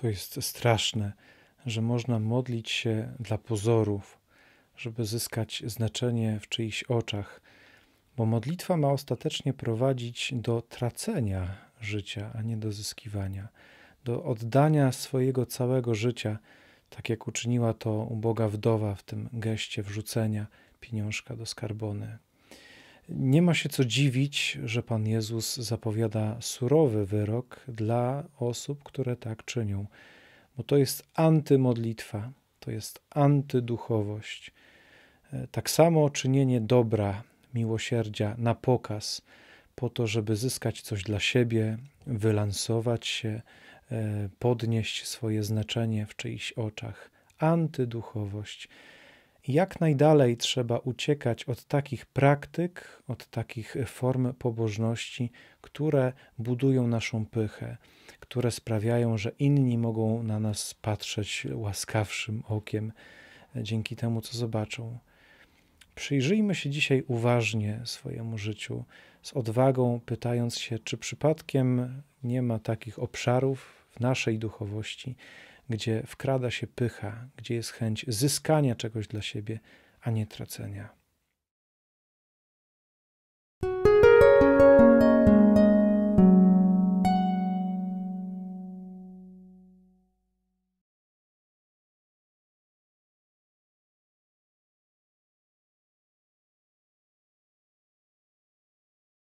To jest straszne, że można modlić się dla pozorów, żeby zyskać znaczenie w czyichś oczach, bo modlitwa ma ostatecznie prowadzić do tracenia życia, a nie do zyskiwania, do oddania swojego całego życia, tak jak uczyniła to uboga wdowa w tym geście wrzucenia pieniążka do skarbony. Nie ma się co dziwić, że Pan Jezus zapowiada surowy wyrok dla osób, które tak czynią, bo to jest antymodlitwa, to jest antyduchowość. Tak samo czynienie dobra, miłosierdzia na pokaz, po to, żeby zyskać coś dla siebie, wylansować się, e, podnieść swoje znaczenie w czyichś oczach. Antyduchowość jak najdalej trzeba uciekać od takich praktyk, od takich form pobożności, które budują naszą pychę, które sprawiają, że inni mogą na nas patrzeć łaskawszym okiem dzięki temu, co zobaczą. Przyjrzyjmy się dzisiaj uważnie swojemu życiu, z odwagą pytając się, czy przypadkiem nie ma takich obszarów w naszej duchowości, gdzie wkrada się pycha, gdzie jest chęć zyskania czegoś dla siebie, a nie tracenia.